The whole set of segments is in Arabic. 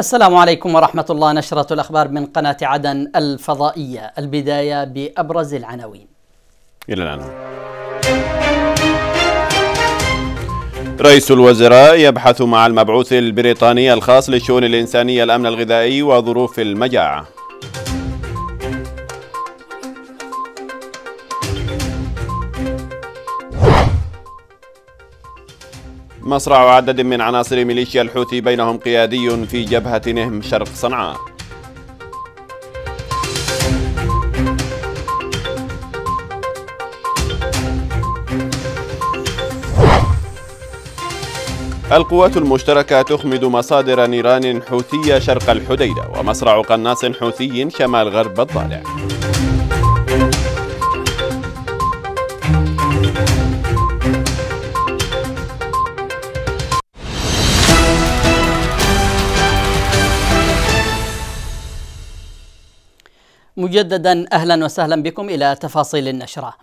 السلام عليكم ورحمة الله نشرة الأخبار من قناة عدن الفضائية البداية بأبرز العناوين إلى الآن رئيس الوزراء يبحث مع المبعوث البريطاني الخاص للشؤون الإنسانية الأمن الغذائي وظروف المجاعة مصرع عدد من عناصر ميليشيا الحوثي بينهم قيادي في جبهة نهم شرق صنعاء القوات المشتركة تخمد مصادر نيران حوثية شرق الحديدة ومصرع قناص حوثي شمال غرب الضالع مجددا اهلا وسهلا بكم الى تفاصيل النشره.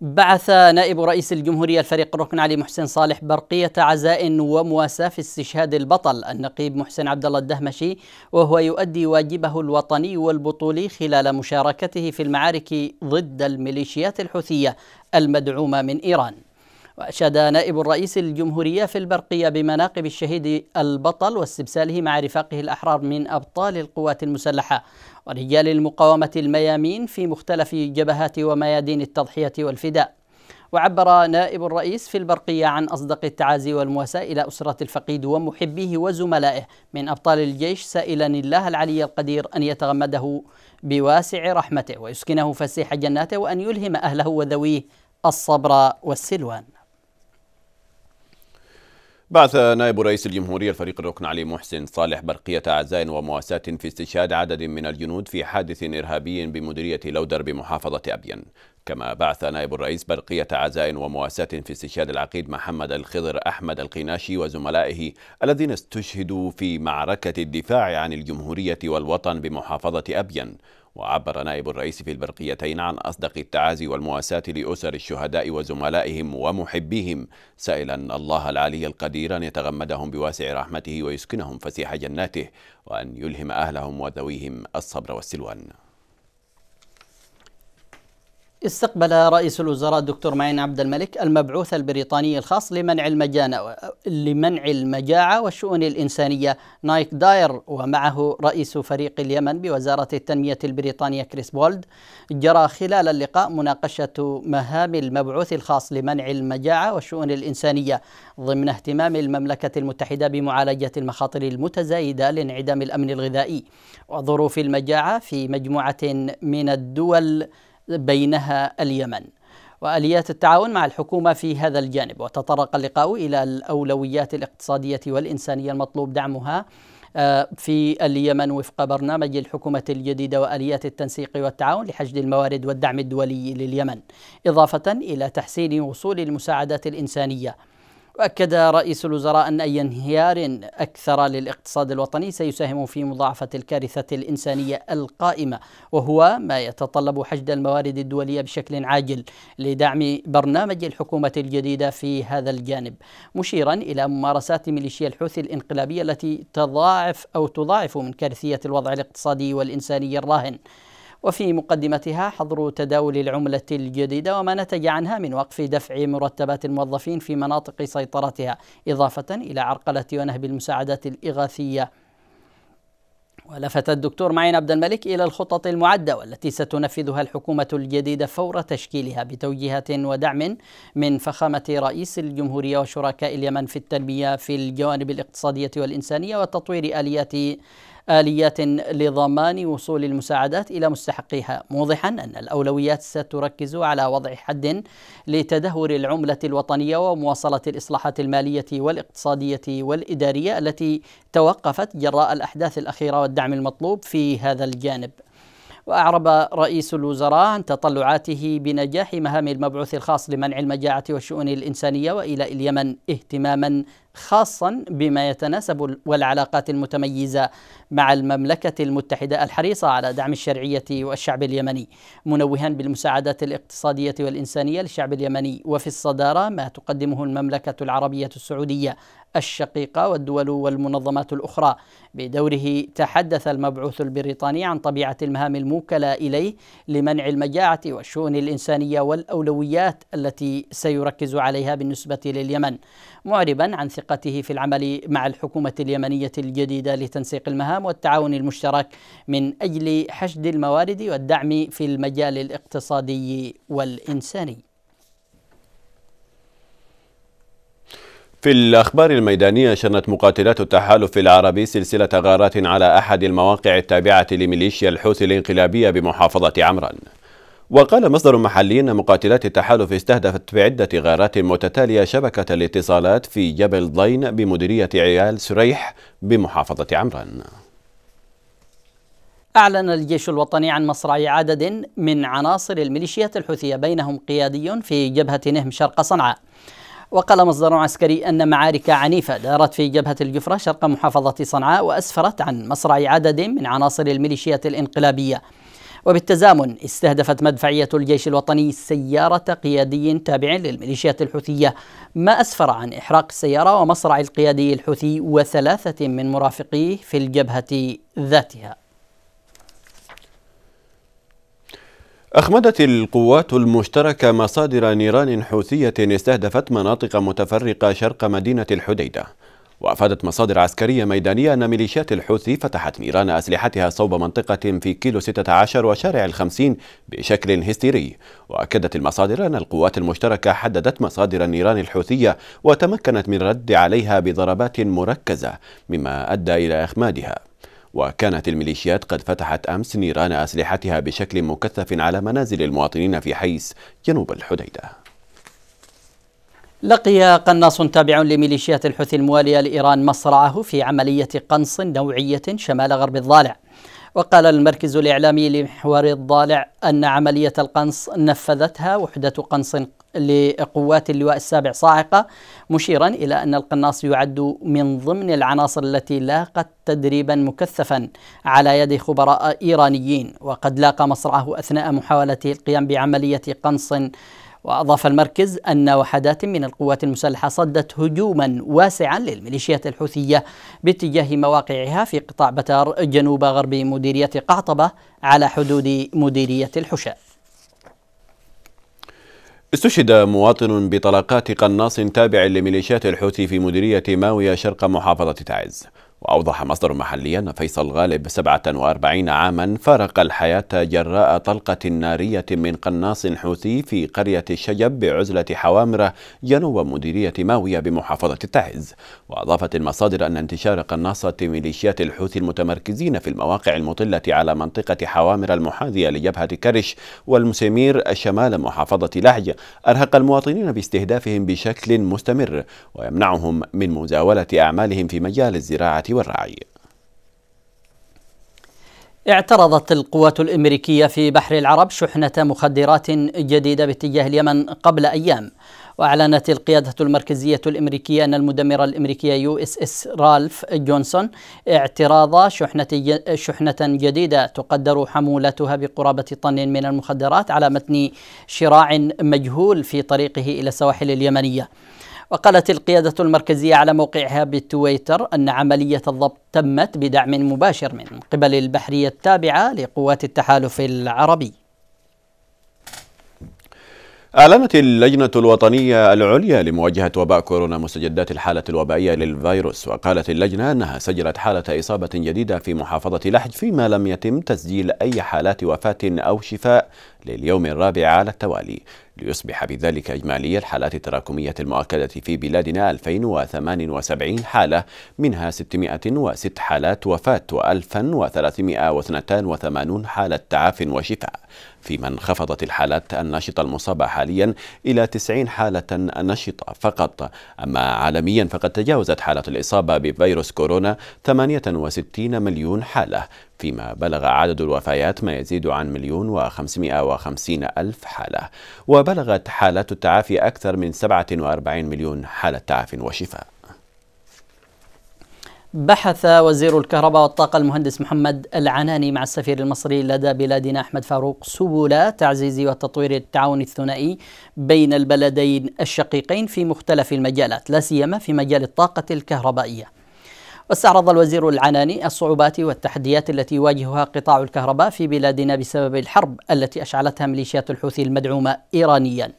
بعث نائب رئيس الجمهوريه الفريق الركن علي محسن صالح برقيه عزاء ومواساه في استشهاد البطل النقيب محسن عبد الله الدهمشي وهو يؤدي واجبه الوطني والبطولي خلال مشاركته في المعارك ضد الميليشيات الحوثيه المدعومه من ايران. وأشاد نائب الرئيس الجمهورية في البرقية بمناقب الشهيد البطل واستبساله مع رفاقه الأحرار من أبطال القوات المسلحة ورجال المقاومة الميامين في مختلف جبهات وميادين التضحية والفداء وعبر نائب الرئيس في البرقية عن أصدق التعازي والمواساة إلى أسرة الفقيد ومحبيه وزملائه من أبطال الجيش سائلا الله العلي القدير أن يتغمده بواسع رحمته ويسكنه فسيح جناته وأن يلهم أهله وذويه الصبر والسلوان بعث نائب رئيس الجمهورية الفريق الركن علي محسن صالح برقية عزاء ومواساة في استشهاد عدد من الجنود في حادث إرهابي بمديرية لودر بمحافظة أبين كما بعث نائب الرئيس برقية عزاء ومواساة في استشهاد العقيد محمد الخضر أحمد القناشي وزملائه الذين استشهدوا في معركة الدفاع عن الجمهورية والوطن بمحافظة أبين وعبر نائب الرئيس في البرقيتين عن أصدق التعازي والمواساة لأسر الشهداء وزملائهم ومحبيهم سائلا الله العلي القدير أن يتغمدهم بواسع رحمته ويسكنهم فسيح جناته وأن يلهم أهلهم وذويهم الصبر والسلوان استقبل رئيس الوزراء الدكتور معين عبد الملك المبعوث البريطاني الخاص لمنع المجانة لمنع المجاعة والشؤون الإنسانية نايك داير ومعه رئيس فريق اليمن بوزارة التنمية البريطانية كريس بولد جرى خلال اللقاء مناقشة مهام المبعوث الخاص لمنع المجاعة والشؤون الإنسانية ضمن اهتمام المملكة المتحدة بمعالجة المخاطر المتزايدة لانعدام الأمن الغذائي وظروف المجاعة في مجموعة من الدول بينها اليمن واليات التعاون مع الحكومه في هذا الجانب وتطرق اللقاء الى الاولويات الاقتصاديه والانسانيه المطلوب دعمها آه، في اليمن وفق برنامج الحكومة الجديدة وآليات التنسيق والتعاون لحشد الموارد والدعم الدولي لليمن إضافة إلى تحسين وصول المساعدات الإنسانية وأكد رئيس الوزراء أن أي انهيار أكثر للاقتصاد الوطني سيساهم في مضاعفة الكارثة الإنسانية القائمة وهو ما يتطلب حشد الموارد الدولية بشكل عاجل لدعم برنامج الحكومة الجديدة في هذا الجانب مشيرا إلى ممارسات ميليشيا الحوثي الانقلابية التي تضاعف أو تضاعف من كارثية الوضع الاقتصادي والإنساني الراهن وفي مقدمتها حظر تداول العملة الجديدة وما نتج عنها من وقف دفع مرتبات الموظفين في مناطق سيطرتها إضافة إلى عرقلة ونهب المساعدات الإغاثية ولفت الدكتور معين عبد الملك إلى الخطط المعدة والتي ستنفذها الحكومة الجديدة فور تشكيلها بتوجيهات ودعم من فخامة رئيس الجمهورية وشركاء اليمن في التنمية في الجوانب الاقتصادية والإنسانية وتطوير آليات آليات لضمان وصول المساعدات إلى مستحقيها موضحا أن الأولويات ستركز على وضع حد لتدهور العملة الوطنية ومواصلة الإصلاحات المالية والاقتصادية والإدارية التي توقفت جراء الأحداث الأخيرة والدعم المطلوب في هذا الجانب وأعرب رئيس الوزراء عن تطلعاته بنجاح مهام المبعوث الخاص لمنع المجاعة والشؤون الإنسانية وإيلاء اليمن اهتماما خاصا بما يتناسب والعلاقات المتميزة مع المملكة المتحدة الحريصة على دعم الشرعية والشعب اليمني منوها بالمساعدات الاقتصادية والإنسانية للشعب اليمني وفي الصدارة ما تقدمه المملكة العربية السعودية الشقيقة والدول والمنظمات الأخرى بدوره تحدث المبعوث البريطاني عن طبيعة المهام الموكلة إليه لمنع المجاعة والشؤون الإنسانية والأولويات التي سيركز عليها بالنسبة لليمن معربا عن ثقته في العمل مع الحكومة اليمنية الجديدة لتنسيق المهام والتعاون المشترك من أجل حشد الموارد والدعم في المجال الاقتصادي والإنساني في الأخبار الميدانية شنت مقاتلات التحالف العربي سلسلة غارات على أحد المواقع التابعة لميليشيا الحوثي الانقلابية بمحافظة عمران وقال مصدر محلي أن مقاتلات التحالف استهدفت بعدة غارات متتالية شبكة الاتصالات في جبل ضين بمديرية عيال سريح بمحافظة عمران أعلن الجيش الوطني عن مصرع عدد من عناصر الميليشيات الحوثية بينهم قيادي في جبهة نهم شرق صنعاء وقال مصدر عسكري أن معارك عنيفة دارت في جبهة الجفرة شرق محافظة صنعاء وأسفرت عن مصرع عدد من عناصر الميليشيات الإنقلابية وبالتزامن استهدفت مدفعية الجيش الوطني سيارة قيادي تابع للميليشيات الحوثية ما أسفر عن إحراق السيارة ومصرع القيادي الحوثي وثلاثة من مرافقيه في الجبهة ذاتها أخمدت القوات المشتركة مصادر نيران حوثية استهدفت مناطق متفرقة شرق مدينة الحديدة وأفادت مصادر عسكرية ميدانية أن ميليشيات الحوثي فتحت نيران أسلحتها صوب منطقة في كيلو 16 وشارع الخمسين بشكل هستيري وأكدت المصادر أن القوات المشتركة حددت مصادر النيران الحوثية وتمكنت من الرد عليها بضربات مركزة مما أدى إلى إخمادها وكانت الميليشيات قد فتحت أمس نيران أسلحتها بشكل مكثف على منازل المواطنين في حيس جنوب الحديدة لقي قناص تابع لميليشيات الحوثي الموالية لإيران مصرعه في عملية قنص نوعية شمال غرب الضالع وقال المركز الإعلامي لمحور الضالع أن عملية القنص نفذتها وحدة قنص لقوات اللواء السابع صاعقة مشيرا إلى أن القناص يعد من ضمن العناصر التي لاقت تدريبا مكثفا على يد خبراء إيرانيين وقد لاقى مصرعه أثناء محاولته القيام بعملية قنص وأضاف المركز أن وحدات من القوات المسلحة صدت هجوما واسعا للميليشيات الحوثية باتجاه مواقعها في قطاع بتار جنوب غرب مديرية قعطبة على حدود مديرية الحشاء استشهد مواطن بطلقات قناص تابع لميليشيات الحوثي في مديرية ماوية شرق محافظة تعز وأوضح مصدر محلي أن فيصل غالب 47 عاما فارق الحياة جراء طلقة نارية من قناص حوثي في قرية الشجب بعزلة حوامرة جنوب مديرية ماوية بمحافظة التعز وأضافت المصادر أن انتشار قناصة ميليشيات الحوثي المتمركزين في المواقع المطلة على منطقة حوامرة المحاذية لجبهة كرش والمسيمير شمال محافظة لحج أرهق المواطنين باستهدافهم بشكل مستمر ويمنعهم من مزاولة أعمالهم في مجال الزراعة والرعي اعترضت القوات الامريكيه في بحر العرب شحنه مخدرات جديده باتجاه اليمن قبل ايام واعلنت القياده المركزيه الامريكيه ان المدمره الامريكيه يو اس اس رالف جونسون اعتراض شحنه شحنه جديده تقدر حمولتها بقرابه طن من المخدرات على متن شراع مجهول في طريقه الى السواحل اليمنيه وقالت القيادة المركزية على موقعها بتويتر أن عملية الضبط تمت بدعم مباشر من قبل البحرية التابعة لقوات التحالف العربي أعلنت اللجنة الوطنية العليا لمواجهة وباء كورونا مستجدات الحالة الوبائية للفيروس وقالت اللجنة أنها سجلت حالة إصابة جديدة في محافظة لحج فيما لم يتم تسجيل أي حالات وفاة أو شفاء لليوم الرابع على التوالي ليصبح بذلك إجمالي الحالات التراكمية المؤكدة في بلادنا 2078 حالة منها 606 حالات وفاة و1382 حالة تعاف وشفاء فيما انخفضت الحالات النشطة المصابة حاليا إلى 90 حالة نشطة فقط أما عالميا فقد تجاوزت حالة الإصابة بفيروس كورونا 68 مليون حالة فيما بلغ عدد الوفيات ما يزيد عن مليون وخمسمائة وخمسين ألف حالة وبلغت حالات التعافي أكثر من سبعة وأربعين مليون حالة تعافي وشفاء بحث وزير الكهرباء والطاقة المهندس محمد العناني مع السفير المصري لدى بلادنا أحمد فاروق سبل تعزيز وتطوير التعاون الثنائي بين البلدين الشقيقين في مختلف المجالات لا سيما في مجال الطاقة الكهربائية واستعرض الوزير العناني الصعوبات والتحديات التي يواجهها قطاع الكهرباء في بلادنا بسبب الحرب التي أشعلتها ميليشيات الحوثي المدعومة إيرانياً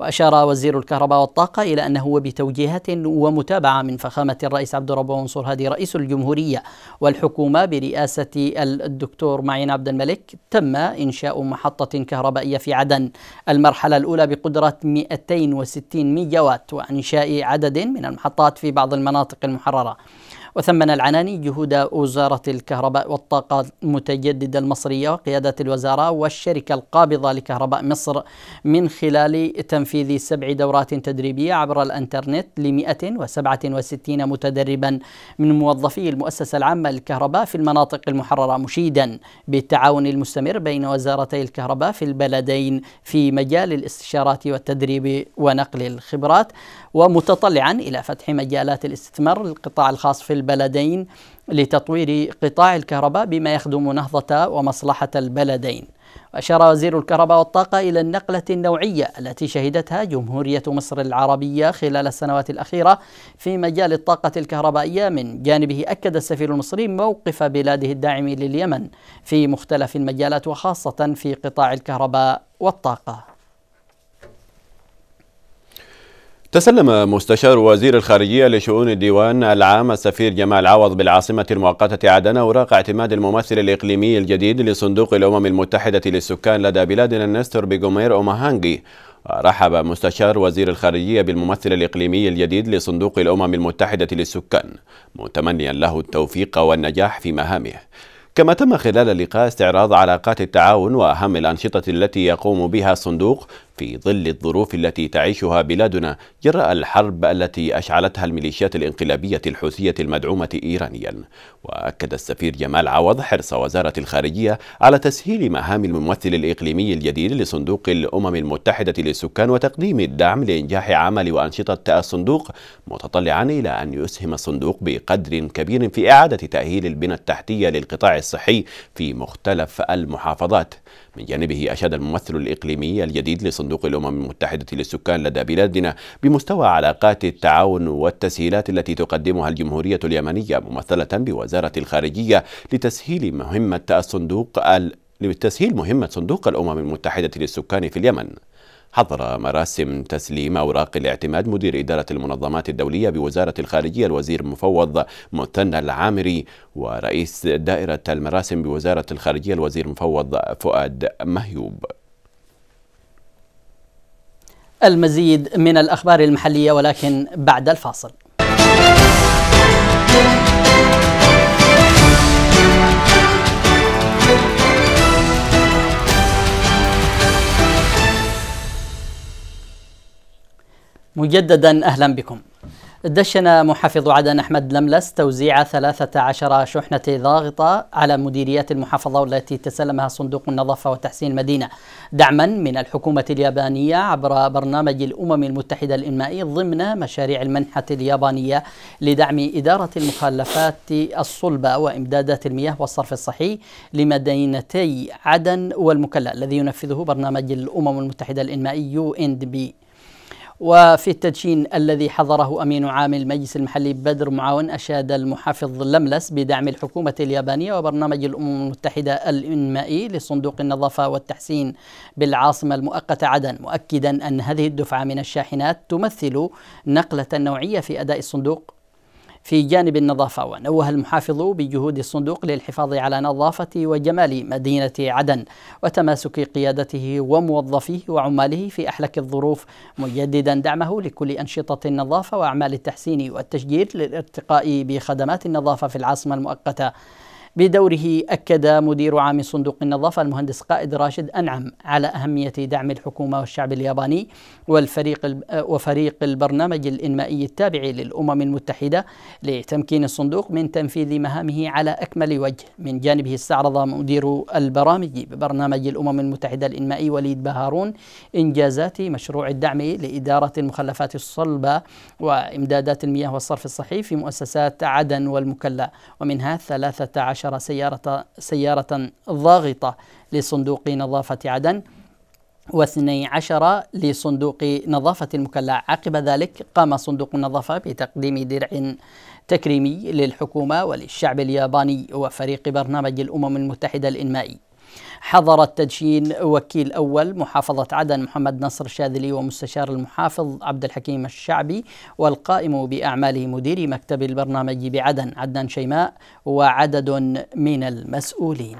وأشار وزير الكهرباء والطاقة إلى أنه وبتوجيهات ومتابعة من فخامة الرئيس عبد الرب منصور هادي رئيس الجمهورية والحكومة برئاسة الدكتور معين عبد الملك تم إنشاء محطة كهربائية في عدن المرحلة الأولى بقدرة 260 ميجاوات وإنشاء عدد من المحطات في بعض المناطق المحررة وثمن العناني جهود وزارة الكهرباء والطاقة المتجددة المصرية وقيادة الوزارة والشركة القابضة لكهرباء مصر من خلال تنفيذ سبع دورات تدريبية عبر الانترنت ل 167 متدربا من موظفي المؤسسة العامة للكهرباء في المناطق المحررة مشيدا بالتعاون المستمر بين وزارتي الكهرباء في البلدين في مجال الاستشارات والتدريب ونقل الخبرات ومتطلعا الى فتح مجالات الاستثمار للقطاع الخاص في البلدين لتطوير قطاع الكهرباء بما يخدم نهضه ومصلحه البلدين. أشار وزير الكهرباء والطاقة إلى النقلة النوعية التي شهدتها جمهورية مصر العربية خلال السنوات الأخيرة في مجال الطاقة الكهربائية من جانبه أكد السفير المصري موقف بلاده الداعم لليمن في مختلف المجالات وخاصة في قطاع الكهرباء والطاقة تسلم مستشار وزير الخارجية لشؤون الديوان العام السفير جمال عوض بالعاصمة المؤقتة عدن أوراق اعتماد الممثل الإقليمي الجديد لصندوق الأمم المتحدة للسكان لدى بلادنا النستر بجومير أوماهانجي ورحب مستشار وزير الخارجية بالممثل الإقليمي الجديد لصندوق الأمم المتحدة للسكان متمنيا له التوفيق والنجاح في مهامه كما تم خلال اللقاء استعراض علاقات التعاون وأهم الأنشطة التي يقوم بها الصندوق في ظل الظروف التي تعيشها بلادنا جراء الحرب التي أشعلتها الميليشيات الانقلابية الحوثية المدعومة إيرانيا وأكد السفير جمال عوض حرص وزارة الخارجية على تسهيل مهام الممثل الإقليمي الجديد لصندوق الأمم المتحدة للسكان وتقديم الدعم لإنجاح عمل وأنشطة الصندوق متطلعا إلى أن يسهم الصندوق بقدر كبير في إعادة تأهيل البنى التحتية للقطاع الصحي في مختلف المحافظات من جانبه أشاد الممثل الإقليمي الجديد لصندوق الأمم المتحدة للسكان لدى بلادنا بمستوى علاقات التعاون والتسهيلات التي تقدمها الجمهورية اليمنية ممثلة بوزارة الخارجية لتسهيل مهمة الصندوق لتسهيل مهمة صندوق الأمم المتحدة للسكان في اليمن حضر مراسم تسليم أوراق الاعتماد مدير إدارة المنظمات الدولية بوزارة الخارجية الوزير المفوض مثنى العامري ورئيس دائرة المراسم بوزارة الخارجية الوزير المفوض فؤاد مهيوب المزيد من الأخبار المحلية ولكن بعد الفاصل مجددا أهلا بكم دشن محافظ عدن أحمد لملس توزيع 13 شحنة ضاغطة على مديريات المحافظة والتي تسلمها صندوق النظافة وتحسين المدينة دعما من الحكومة اليابانية عبر برنامج الأمم المتحدة الإنمائي ضمن مشاريع المنحة اليابانية لدعم إدارة المخلفات الصلبة وإمدادات المياه والصرف الصحي لمدينتي عدن والمكلا الذي ينفذه برنامج الأمم المتحدة الإنمائي يو إند بي وفي التدشين الذي حضره أمين عام المجلس المحلي بدر معاون أشاد المحافظ لملس بدعم الحكومة اليابانية وبرنامج الأمم المتحدة الإنمائي لصندوق النظافة والتحسين بالعاصمة المؤقتة عدن مؤكدا أن هذه الدفعة من الشاحنات تمثل نقلة نوعية في أداء الصندوق في جانب النظافة ونوه المحافظ بجهود الصندوق للحفاظ على نظافة وجمال مدينة عدن وتماسك قيادته وموظفيه وعماله في أحلك الظروف مجددا دعمه لكل أنشطة النظافة وأعمال التحسين والتشجير للارتقاء بخدمات النظافة في العاصمة المؤقتة بدوره أكد مدير عام صندوق النظافة المهندس قائد راشد أنعم على أهمية دعم الحكومة والشعب الياباني والفريق وفريق البرنامج الإنمائي التابع للأمم المتحدة لتمكين الصندوق من تنفيذ مهامه على أكمل وجه من جانبه استعرض مدير البرامج ببرنامج الأمم المتحدة الإنمائي وليد بهارون إنجازات مشروع الدعم لإدارة المخلفات الصلبة وإمدادات المياه والصرف الصحي في مؤسسات عدن والمكلا ومنها 13 عشر سيارة, سيارة ضاغطة لصندوق نظافة عدن واثني عشر لصندوق نظافة المكلا عقب ذلك قام صندوق النظافة بتقديم درع تكريمي للحكومة وللشعب الياباني وفريق برنامج الأمم المتحدة الإنمائي حضر التدشين وكيل أول محافظة عدن محمد نصر الشاذلي ومستشار المحافظ عبد الحكيم الشعبي والقائم بأعماله مدير مكتب البرنامج بعدن عدنان شيماء وعدد من المسؤولين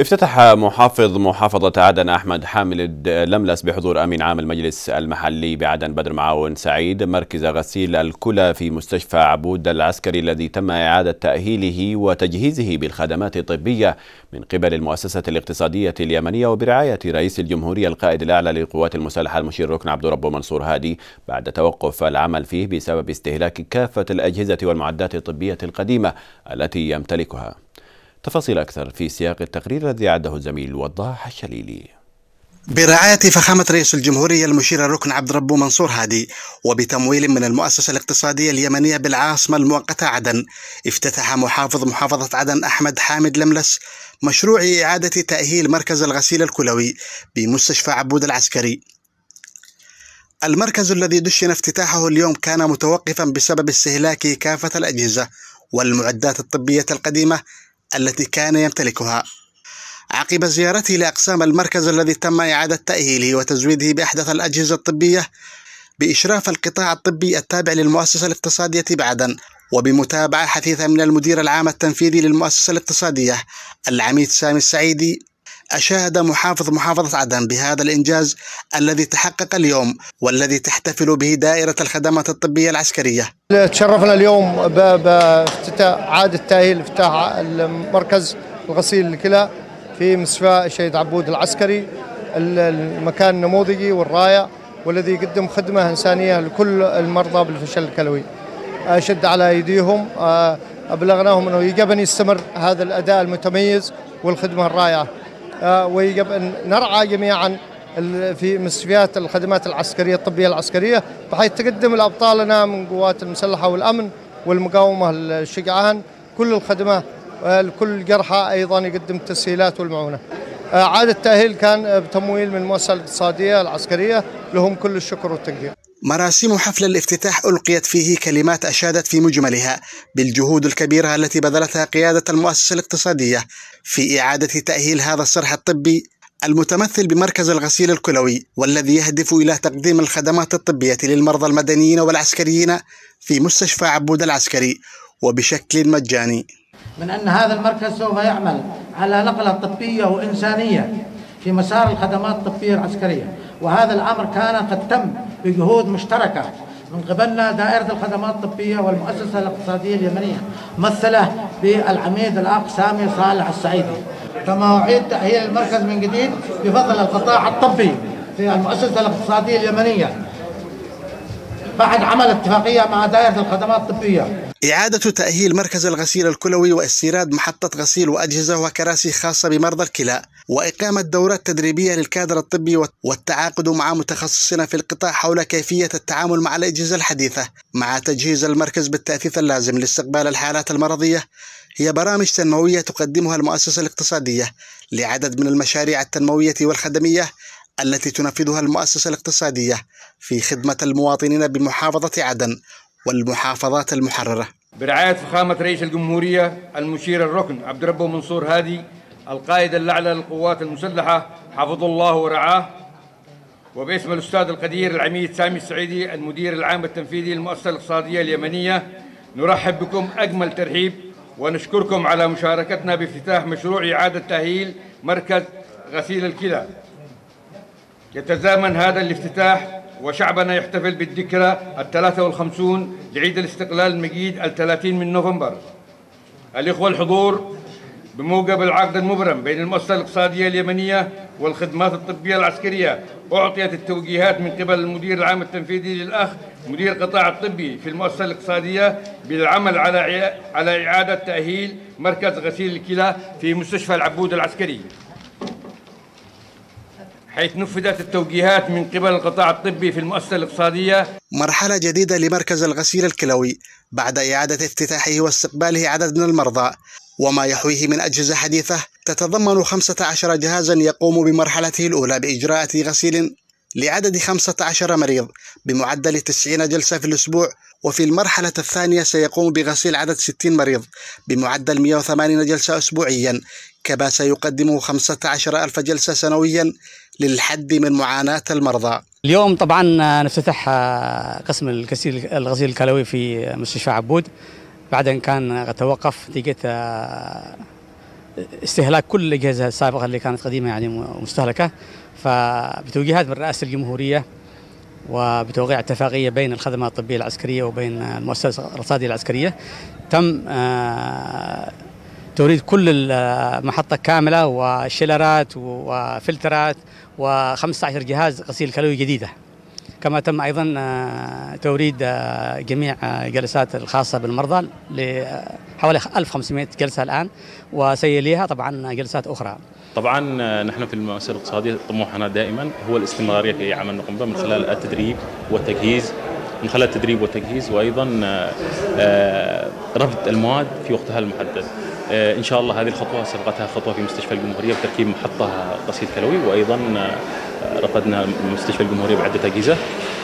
افتتح محافظ محافظة عدن أحمد حامد لملس بحضور أمين عام المجلس المحلي بعدن بدر معاون سعيد مركز غسيل الكلى في مستشفى عبود العسكري الذي تم إعادة تأهيله وتجهيزه بالخدمات الطبية من قبل المؤسسة الاقتصادية اليمنية وبرعاية رئيس الجمهورية القائد الأعلى للقوات المسلحة المشير ركن عبد ربه منصور هادي بعد توقف العمل فيه بسبب استهلاك كافة الأجهزة والمعدات الطبية القديمة التي يمتلكها تفاصيل أكثر في سياق التقرير الذي أعده الزميل وضاح الشليلي برعاية فخامة رئيس الجمهورية المشير الركن عبد ربه منصور هادي وبتمويل من المؤسسة الاقتصادية اليمنية بالعاصمة المؤقتة عدن افتتح محافظ محافظة عدن أحمد حامد لملس مشروع إعادة تأهيل مركز الغسيل الكلوي بمستشفى عبود العسكري المركز الذي دشن افتتاحه اليوم كان متوقفا بسبب استهلاك كافة الأجهزة والمعدات الطبية القديمة التي كان يمتلكها عقب زيارته لأقسام المركز الذي تم إعادة تأهيله وتزويده بأحدث الأجهزة الطبية بإشراف القطاع الطبي التابع للمؤسسة الاقتصادية بعدًا وبمتابعة حثيثة من المدير العام التنفيذي للمؤسسة الاقتصادية العميد سامي السعيدي أشاد محافظ محافظة عدن بهذا الإنجاز الذي تحقق اليوم والذي تحتفل به دائرة الخدمات الطبية العسكرية تشرفنا اليوم بافتتاح عادة تأهيل افتتاح المركز الغسيل الكلى في مستشفى الشهيد عبود العسكري المكان النموذجي والراية والذي يقدم خدمة إنسانية لكل المرضى بالفشل الكلوي أشد على أيديهم آه، أبلغناهم أنه يجب أن يستمر هذا الأداء المتميز والخدمة الرائعة آه، ويجب أن نرعى جميعا في مستشفيات الخدمات العسكرية الطبية العسكرية بحيث تقدم لأبطالنا من قوات المسلحة والأمن والمقاومة الشجعان كل الخدمة آه، لكل جرحى أيضا يقدم التسهيلات والمعونة آه، عاد التأهيل كان بتمويل من المؤسسة الاقتصادية العسكرية لهم كل الشكر والتقدير مراسم حفل الافتتاح ألقيت فيه كلمات أشادت في مجملها بالجهود الكبيرة التي بذلتها قيادة المؤسسة الاقتصادية في إعادة تأهيل هذا الصرح الطبي المتمثل بمركز الغسيل الكلوي والذي يهدف إلى تقديم الخدمات الطبية للمرضى المدنيين والعسكريين في مستشفى عبود العسكري وبشكل مجاني من أن هذا المركز سوف يعمل على نقلة طبية وإنسانية في مسار الخدمات الطبية العسكرية وهذا الأمر كان قد تم بجهود مشتركة من قبلنا دائرة الخدمات الطبية والمؤسسة الاقتصادية اليمنية ممثلة بالعميد الأخ سامي صالح السعيدي كما أعيد تأهيل المركز من جديد بفضل القطاع الطبي في المؤسسة الاقتصادية اليمنية بعد عمل اتفاقية مع دائرة الخدمات الطبية إعادة تأهيل مركز الغسيل الكلوي واستيراد محطة غسيل وأجهزة وكراسي خاصة بمرضى الكلى وإقامة دورات تدريبية للكادر الطبي والتعاقد مع متخصصين في القطاع حول كيفية التعامل مع الأجهزة الحديثة مع تجهيز المركز بالتأثيث اللازم لاستقبال الحالات المرضية هي برامج تنموية تقدمها المؤسسة الاقتصادية لعدد من المشاريع التنموية والخدمية التي تنفذها المؤسسة الاقتصادية في خدمة المواطنين بمحافظة عدن والمحافظات المحررة برعاية فخامة رئيس الجمهورية المشير الركن عبد ربه منصور هادي القائد الأعلى للقوات المسلحة حفظه الله ورعاه وباسم الأستاذ القدير العميد سامي السعيدي المدير العام التنفيذي للمؤسسة الاقتصادية اليمنية نرحب بكم أجمل ترحيب ونشكركم على مشاركتنا بافتتاح مشروع إعادة تأهيل مركز غسيل الكلى يتزامن هذا الافتتاح وشعبنا يحتفل بالذكرى الثلاثة والخمسون لعيد الاستقلال المجيد الثلاثين من نوفمبر الإخوة الحضور بموجب العقد المبرم بين المؤسسة الاقتصادية اليمنية والخدمات الطبية العسكرية أعطيت التوجيهات من قبل المدير العام التنفيذي للأخ مدير قطاع الطبي في المؤسسة الاقتصادية بالعمل على على إعادة تأهيل مركز غسيل الكلى في مستشفى العبود العسكري حيث نفذت التوجيهات من قبل القطاع الطبي في المؤسسة الاقتصادية مرحلة جديدة لمركز الغسيل الكلوي بعد إعادة افتتاحه واستقباله عدد من المرضى وما يحويه من أجهزة حديثة تتضمن 15 جهازا يقوم بمرحلته الأولى بإجراءة غسيل لعدد 15 مريض بمعدل 90 جلسة في الأسبوع وفي المرحلة الثانية سيقوم بغسيل عدد 60 مريض بمعدل 180 جلسة أسبوعيا كما سيقدم 15 ألف جلسة سنويا للحد من معاناة المرضى اليوم طبعا آه، نفتتح آه، قسم الغسيل الغسيل الكلوي في مستشفى عبود بعد ان كان توقف نتيجه آه، استهلاك كل الاجهزه السابقه اللي كانت قديمه يعني مستهلكه فبتوجيهات من رئاسه الجمهوريه وبتوقيع اتفاقيه بين الخدمه الطبيه العسكريه وبين المؤسسه الرصاديه العسكريه تم توريد كل المحطة كاملة وشيلرات وفلترات و15 جهاز غسيل كلوي جديدة كما تم أيضا آه، توريد آه، جميع الجلسات آه، الخاصة بالمرضى لحوالي 1500 جلسة الآن وسيليها طبعا جلسات أخرى طبعا نحن في المؤسسة الاقتصادية طموحنا دائما هو الاستمرارية في عمل نقوم به من خلال التدريب والتجهيز من خلال التدريب والتجهيز وأيضا رفض المواد في وقتها المحدد آه، ان شاء الله هذه الخطوه سبقتها خطوه في مستشفى الجمهوريه بتركيب محطه غسيل كلوي وايضا آه، رقدنا مستشفى الجمهوريه بعده اجهزه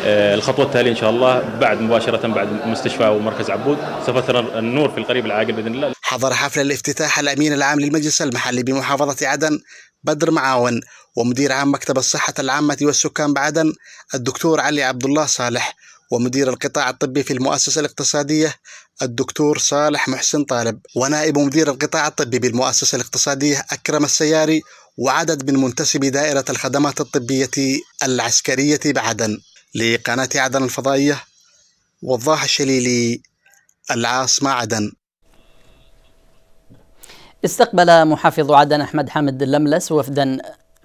آه، الخطوه التاليه ان شاء الله بعد مباشره بعد مستشفى ومركز عبود سوف ترى النور في القريب العاجل باذن الله حضر حفل الافتتاح الامين العام للمجلس المحلي بمحافظه عدن بدر معاون ومدير عام مكتب الصحه العامه والسكان بعدن الدكتور علي عبد الله صالح ومدير القطاع الطبي في المؤسسه الاقتصاديه الدكتور صالح محسن طالب ونائب مدير القطاع الطبي بالمؤسسة الاقتصادية أكرم السياري وعدد من منتسبي دائرة الخدمات الطبية العسكرية بعدن لقناة عدن الفضائية وضاح الشليلي العاصمة عدن استقبل محافظ عدن أحمد حامد اللملس وفدا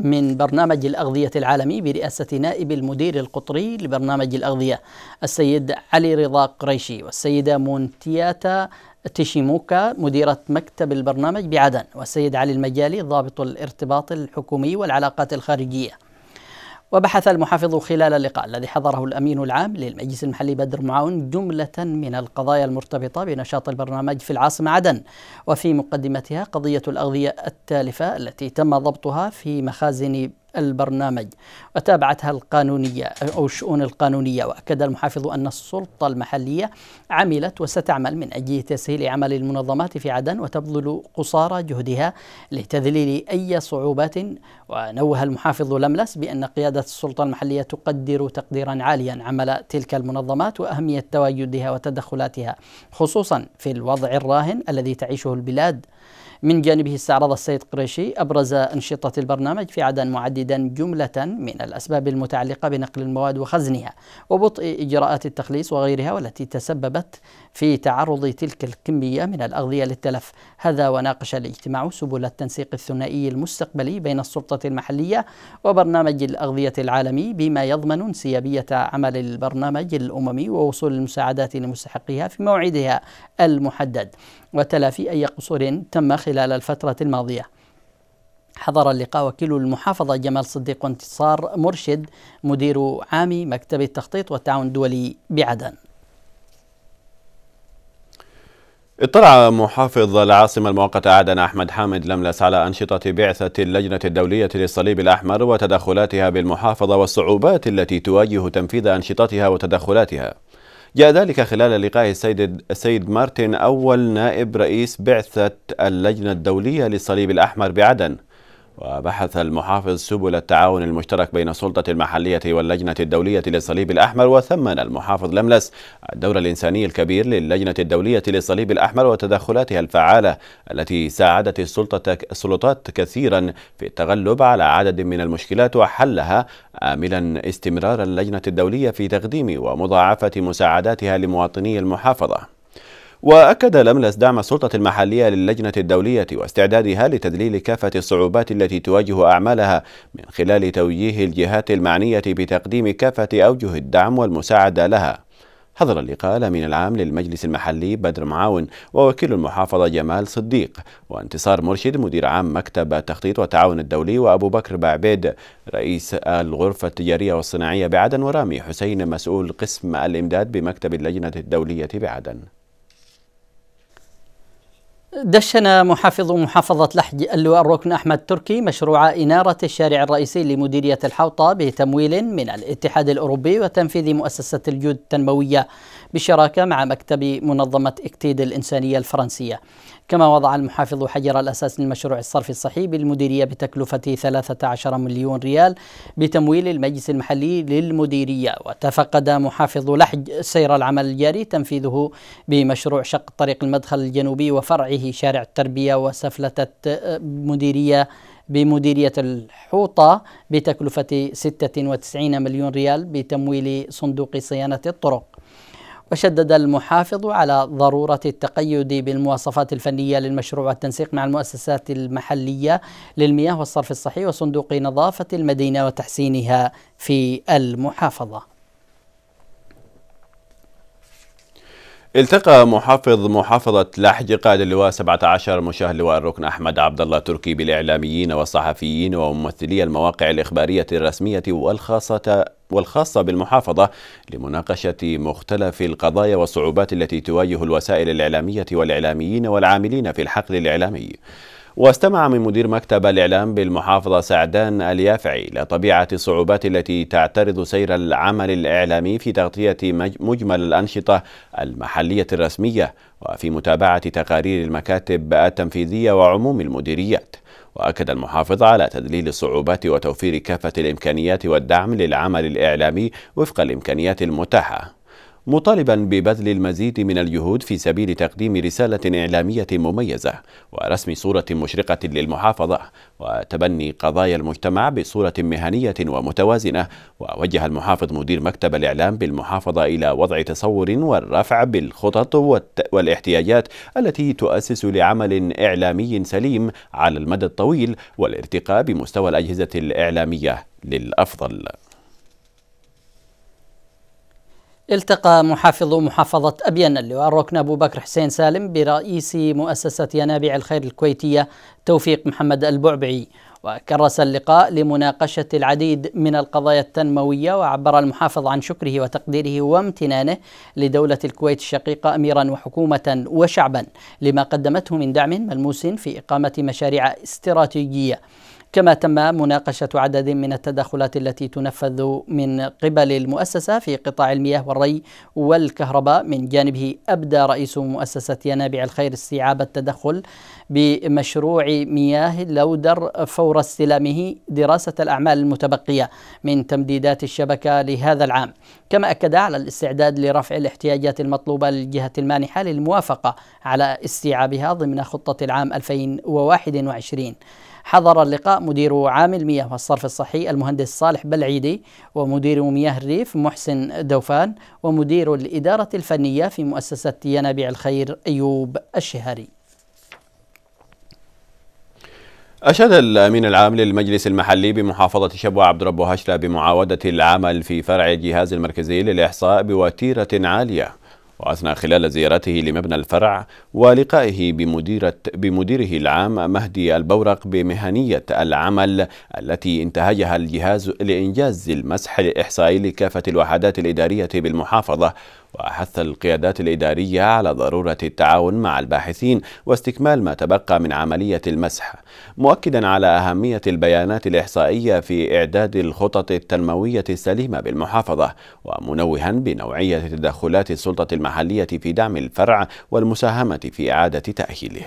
من برنامج الأغذية العالمي برئاسة نائب المدير القطري لبرنامج الأغذية السيد علي رضا قريشي والسيدة مونتياتا تشيموكا مديرة مكتب البرنامج بعدن والسيد علي المجالي ضابط الارتباط الحكومي والعلاقات الخارجية وبحث المحافظ خلال اللقاء الذي حضره الأمين العام للمجلس المحلي بدر معاون جملة من القضايا المرتبطة بنشاط البرنامج في العاصمة عدن وفي مقدمتها قضية الأغذية التالفة التي تم ضبطها في مخازن البرنامج وتابعتها القانونية أو الشؤون القانونية وأكد المحافظ أن السلطة المحلية عملت وستعمل من أجل تسهيل عمل المنظمات في عدن وتبذل قصارى جهدها لتذليل أي صعوبات ونوه المحافظ لملس بأن قيادة السلطة المحلية تقدر تقديرا عاليا عمل تلك المنظمات وأهمية تواجدها وتدخلاتها خصوصا في الوضع الراهن الذي تعيشه البلاد من جانبه استعرض السيد قريشي أبرز أنشطة البرنامج في عدن معددا جملة من الأسباب المتعلقة بنقل المواد وخزنها وبطء إجراءات التخليص وغيرها والتي تسببت في تعرض تلك الكمية من الأغذية للتلف هذا وناقش الاجتماع سبل التنسيق الثنائي المستقبلي بين السلطة المحلية وبرنامج الأغذية العالمي بما يضمن انسيابية عمل البرنامج الأممي ووصول المساعدات لمستحقيها في موعدها المحدد وتلافي أي قصور تم خلال الفترة الماضية حضر اللقاء وكيل المحافظة جمال صديق وانتصار مرشد مدير عام مكتب التخطيط والتعاون الدولي بعدن اطلع محافظ العاصمة المؤقتة عدن أحمد حامد لملس على أنشطة بعثة اللجنة الدولية للصليب الأحمر وتدخلاتها بالمحافظة والصعوبات التي تواجه تنفيذ أنشطتها وتدخلاتها جاء ذلك خلال لقاء السيد السيد مارتن أول نائب رئيس بعثة اللجنة الدولية للصليب الأحمر بعدن وبحث المحافظ سبل التعاون المشترك بين السلطة المحلية واللجنة الدولية للصليب الأحمر وثمن المحافظ لملس الدور الإنساني الكبير للجنة الدولية للصليب الأحمر وتدخلاتها الفعالة التي ساعدت السلطة السلطات كثيرا في التغلب على عدد من المشكلات وحلها آملا استمرار اللجنة الدولية في تقديم ومضاعفة مساعداتها لمواطني المحافظة وأكد لملس دعم السلطة المحلية للجنة الدولية واستعدادها لتذليل كافة الصعوبات التي تواجه أعمالها من خلال توجيه الجهات المعنية بتقديم كافة أوجه الدعم والمساعدة لها حضر اللقاء الأمين العام للمجلس المحلي بدر معاون ووكيل المحافظة جمال صديق وانتصار مرشد مدير عام مكتب التخطيط والتعاون الدولي وأبو بكر بعبيد رئيس الغرفة التجارية والصناعية بعدن ورامي حسين مسؤول قسم الإمداد بمكتب اللجنة الدولية بعدن دشن محافظ محافظة لحج اللواء الركن أحمد تركي مشروع إنارة الشارع الرئيسي لمديرية الحوطة بتمويل من الاتحاد الأوروبي وتنفيذ مؤسسة الجود التنموية بالشراكة مع مكتب منظمة اكتيد الإنسانية الفرنسية كما وضع المحافظ حجر الأساس للمشروع الصرف الصحي بالمديرية بتكلفة 13 مليون ريال بتمويل المجلس المحلي للمديرية وتفقد محافظ لحج سير العمل الجاري تنفيذه بمشروع شق طريق المدخل الجنوبي وفرعه شارع التربية وسفلة آه، مديرية بمديرية الحوطة بتكلفة 96 مليون ريال بتمويل صندوق صيانة الطرق وشدد المحافظ على ضرورة التقيد بالمواصفات الفنية للمشروع والتنسيق مع المؤسسات المحلية للمياه والصرف الصحي وصندوق نظافة المدينة وتحسينها في المحافظة التقى محافظ محافظة لاحج قائد اللواء 17 مشاه لواء الركن أحمد عبد الله تركي بالإعلاميين والصحفيين وممثلي المواقع الإخبارية الرسمية والخاصة والخاصة بالمحافظة لمناقشة مختلف القضايا والصعوبات التي تواجه الوسائل الإعلامية والإعلاميين والعاملين في الحقل الإعلامي واستمع من مدير مكتب الإعلام بالمحافظة سعدان اليافعي إلى طبيعة الصعوبات التي تعترض سير العمل الإعلامي في تغطية مجمل الأنشطة المحلية الرسمية وفي متابعة تقارير المكاتب التنفيذية وعموم المديريات وأكد المحافظ على تذليل الصعوبات وتوفير كافة الإمكانيات والدعم للعمل الإعلامي وفق الإمكانيات المتاحة مطالبا ببذل المزيد من الجهود في سبيل تقديم رسالة إعلامية مميزة ورسم صورة مشرقة للمحافظة وتبني قضايا المجتمع بصورة مهنية ومتوازنة ووجه المحافظ مدير مكتب الإعلام بالمحافظة إلى وضع تصور والرفع بالخطط والاحتياجات التي تؤسس لعمل إعلامي سليم على المدى الطويل والارتقاء بمستوى الأجهزة الإعلامية للأفضل التقى محافظ محافظة أبين اللواء الركن أبو بكر حسين سالم برئيس مؤسسة ينابيع الخير الكويتية توفيق محمد البعبعي وكرس اللقاء لمناقشة العديد من القضايا التنموية وعبر المحافظ عن شكره وتقديره وامتنانه لدولة الكويت الشقيقة أميرا وحكومة وشعبا لما قدمته من دعم ملموس في إقامة مشاريع استراتيجية كما تم مناقشة عدد من التدخلات التي تنفذ من قبل المؤسسة في قطاع المياه والري والكهرباء من جانبه أبدى رئيس مؤسسة ينابع الخير استيعاب التدخل بمشروع مياه لودر فور استلامه دراسة الأعمال المتبقية من تمديدات الشبكة لهذا العام كما أكد على الاستعداد لرفع الاحتياجات المطلوبة للجهة المانحة للموافقة على استيعابها ضمن خطة العام 2021 حضر اللقاء مدير عام المياه والصرف الصحي المهندس صالح بلعيدي ومدير مياه الريف محسن دوفان ومدير الإدارة الفنية في مؤسسة ينابيع الخير أيوب الشهاري أشاد الأمين العام للمجلس المحلي بمحافظة شبوة عبد ربه هشلة بمعاودة العمل في فرع الجهاز المركزي للإحصاء بوتيرة عالية وأثنى خلال زيارته لمبنى الفرع ولقائه بمديرة بمديره العام مهدي البورق بمهنية العمل التي انتهجها الجهاز لإنجاز المسح الإحصائي لكافة الوحدات الإدارية بالمحافظة وحث القيادات الإدارية على ضرورة التعاون مع الباحثين واستكمال ما تبقى من عملية المسح مؤكدا على أهمية البيانات الإحصائية في إعداد الخطط التنموية السليمة بالمحافظة ومنوها بنوعية تدخلات السلطة المحلية في دعم الفرع والمساهمة في إعادة تأهيله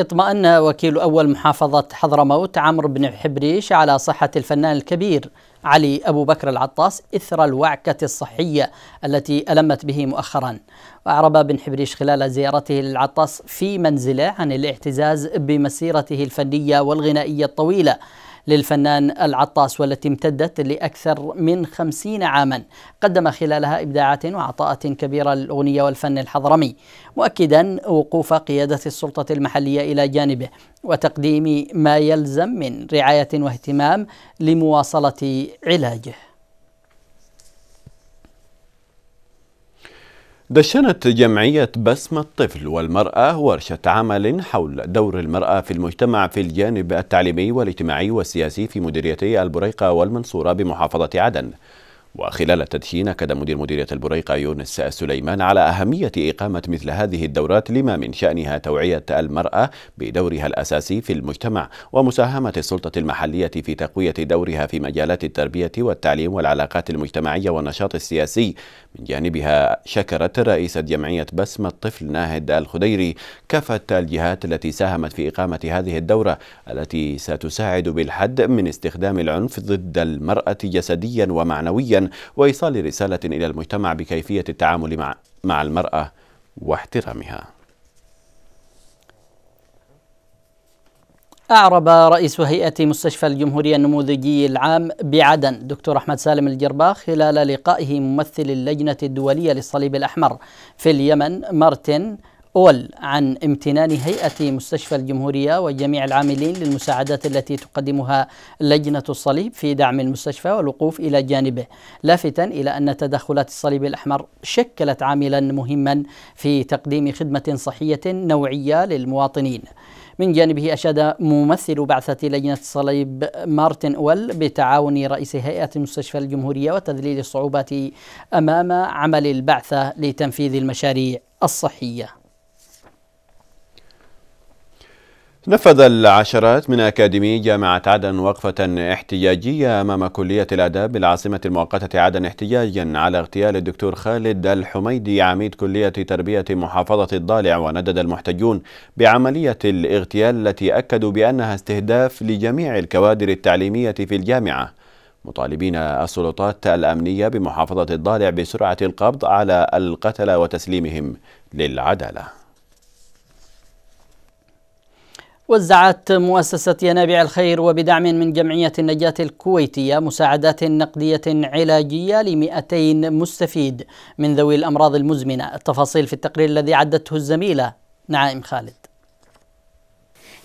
اطمأن وكيل أول محافظة حضرموت عمرو بن حبريش على صحة الفنان الكبير علي أبو بكر العطاس إثر الوعكة الصحية التي ألمت به مؤخرا وأعرب بن حبريش خلال زيارته للعطاس في منزله عن الاعتزاز بمسيرته الفنية والغنائية الطويلة للفنان العطاس والتي امتدت لأكثر من خمسين عاما قدم خلالها إبداعات وعطاءات كبيرة للأغنية والفن الحضرمي مؤكدا وقوف قيادة السلطة المحلية إلى جانبه وتقديم ما يلزم من رعاية واهتمام لمواصلة علاجه دشنت جمعية بسمة الطفل والمرأة ورشة عمل حول دور المرأة في المجتمع في الجانب التعليمي والاجتماعي والسياسي في مديريتي البريقة والمنصورة بمحافظة عدن وخلال التدشين أكد مدير مديرية البريقة يونس سليمان على أهمية إقامة مثل هذه الدورات لما من شأنها توعية المرأة بدورها الأساسي في المجتمع ومساهمة السلطة المحلية في تقوية دورها في مجالات التربية والتعليم والعلاقات المجتمعية والنشاط السياسي من جانبها شكرت رئيسة جمعية بسمة الطفل ناهد الخديري كافة الجهات التي ساهمت في إقامة هذه الدورة التي ستساعد بالحد من استخدام العنف ضد المرأة جسديا ومعنويا وإيصال رسالة إلى المجتمع بكيفية التعامل مع, مع المرأة واحترامها أعرب رئيس هيئة مستشفى الجمهورية النموذجي العام بعدن دكتور أحمد سالم الجرباخ خلال لقائه ممثل اللجنة الدولية للصليب الأحمر في اليمن مارتن أول عن امتنان هيئة مستشفى الجمهورية وجميع العاملين للمساعدات التي تقدمها لجنة الصليب في دعم المستشفى والوقوف إلى جانبه لافتا إلى أن تدخلات الصليب الأحمر شكلت عاملا مهما في تقديم خدمة صحية نوعية للمواطنين من جانبه أشاد ممثل بعثة لجنة الصليب مارتن أول بتعاون رئيس هيئة مستشفى الجمهورية وتذليل الصعوبات أمام عمل البعثة لتنفيذ المشاريع الصحيه نفذ العشرات من أكاديمي جامعة عدن وقفة احتجاجية أمام كلية الآداب بالعاصمة المؤقتة عدن احتجاجا على اغتيال الدكتور خالد الحميدي عميد كلية تربية محافظة الضالع وندد المحتجون بعملية الاغتيال التي أكدوا بأنها استهداف لجميع الكوادر التعليمية في الجامعة مطالبين السلطات الأمنية بمحافظة الضالع بسرعة القبض على القتلى وتسليمهم للعدالة وزعت مؤسسة ينابيع الخير وبدعم من جمعية النجاة الكويتية مساعدات نقدية علاجية ل 200 مستفيد من ذوي الأمراض المزمنة التفاصيل في التقرير الذي عدته الزميلة نعائم خالد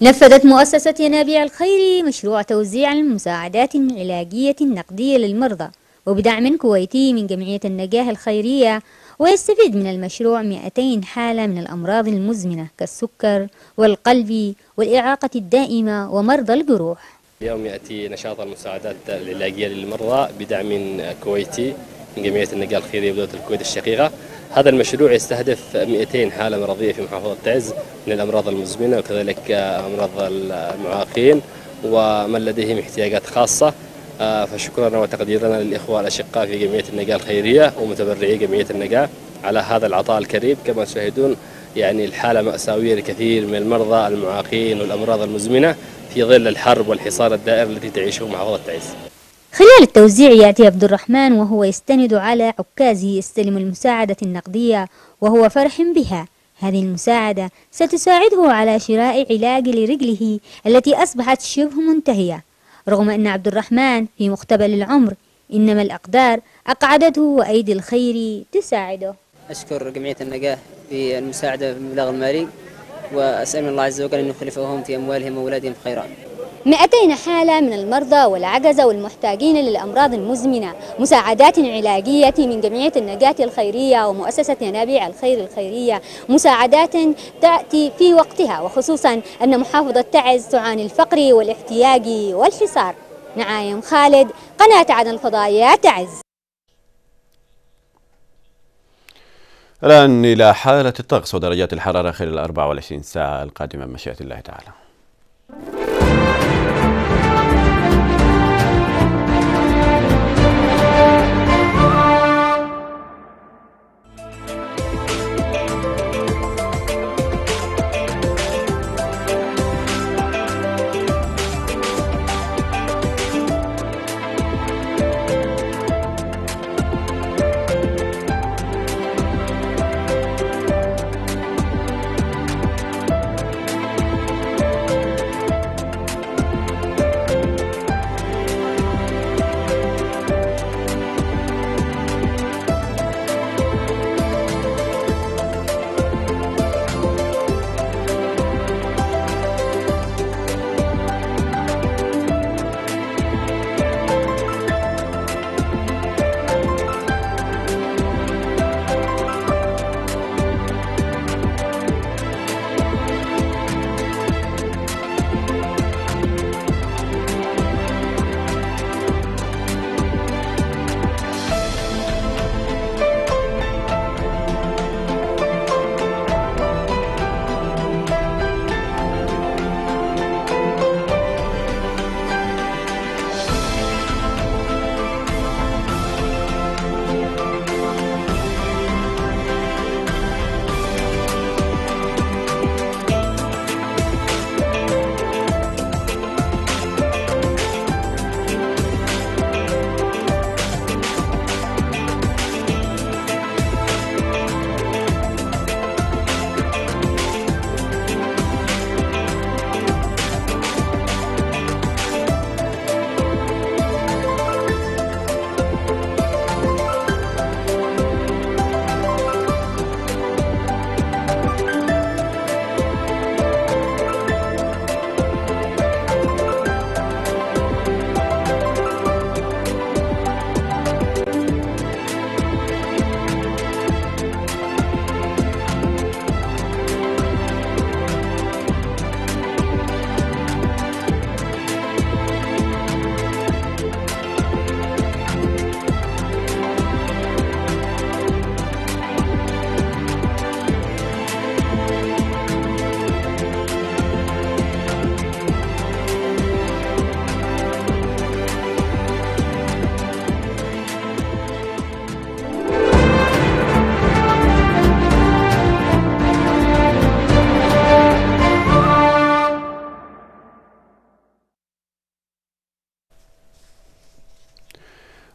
نفذت مؤسسة ينابيع الخير مشروع توزيع المساعدات العلاجية النقدية للمرضى وبدعم كويتي من جمعية النجاة الخيرية ويستفيد من المشروع 200 حالة من الأمراض المزمنة كالسكر والقلب والإعاقة الدائمة ومرضى الجروح اليوم يأتي نشاط المساعدات العلاجية للمرضى بدعم كويتي من جمعية النقال الخيرية بدولة الكويت الشقيقة هذا المشروع يستهدف 200 حالة مرضية في محافظة تعز من الأمراض المزمنة وكذلك أمراض المعاقين ومن لديهم احتياجات خاصة آه، فشكرنا وتقديرنا للإخوة الأشقاء في جمعية النجاة الخيرية ومتبرعي جمعية النجاة على هذا العطاء الكريم كما تشاهدون يعني الحالة مأساوية لكثير من المرضى المعاقين والأمراض المزمنة في ظل الحرب والحصار الدائر التي تعيشه محافظة تعز خلال التوزيع يأتي عبد الرحمن وهو يستند على عكازه يستلم المساعدة النقدية وهو فرح بها هذه المساعدة ستساعده على شراء علاج لرجله التي أصبحت شبه منتهية رغم أن عبد الرحمن في مقتبل العمر إنما الأقدار أقعدته وأيدي الخير تساعده أشكر جمعية النجاة في بالمساعدة بالمبلغ المالي وأسأل من الله عز وجل أن يخلفهم في أموالهم وأولادهم خيرا 200 حالة من المرضى والعجزة والمحتاجين للأمراض المزمنة مساعدات علاجية من جمعية النجاة الخيرية ومؤسسة ينابيع الخير الخيرية مساعدات تأتي في وقتها وخصوصا أن محافظة تعز تعاني الفقر والاحتياج والحصار نعايم خالد قناة عدن الفضائية تعز الآن إلى حالة الطقس ودرجات الحرارة خلال 24 ساعة القادمة بمشيئة الله تعالى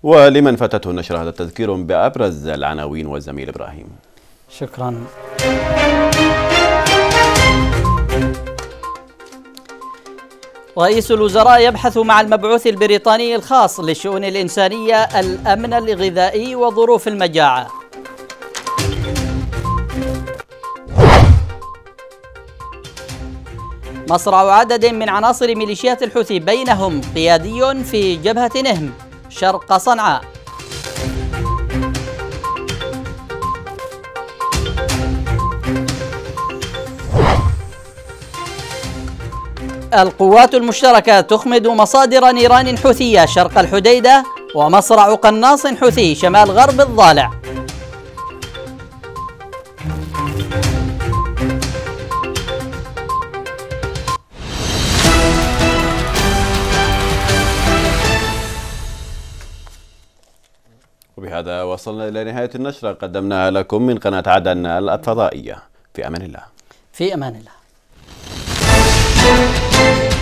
ولمن فاتته النشر هذا تذكير بأبرز العناوين والزميل إبراهيم شكرا رئيس الوزراء يبحث مع المبعوث البريطاني الخاص للشؤون الإنسانية الأمن الغذائي وظروف المجاعة مصرع عدد من عناصر ميليشيات الحوثي بينهم قيادي في جبهة نهم شرق صنعاء القوات المشتركة تخمد مصادر نيران حوثية شرق الحديدة ومصرع قناص حوثي شمال غرب الضالع بهذا وصلنا إلى نهاية النشرة قدمناها لكم من قناة عدن الفضائية في أمان الله في أمان الله